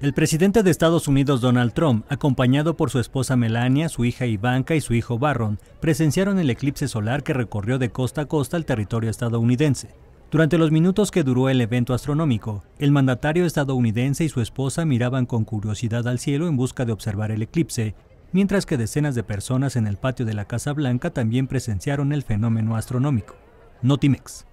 El presidente de Estados Unidos Donald Trump, acompañado por su esposa Melania, su hija Ivanka y su hijo Barron, presenciaron el eclipse solar que recorrió de costa a costa el territorio estadounidense. Durante los minutos que duró el evento astronómico, el mandatario estadounidense y su esposa miraban con curiosidad al cielo en busca de observar el eclipse, mientras que decenas de personas en el patio de la Casa Blanca también presenciaron el fenómeno astronómico. Notimex.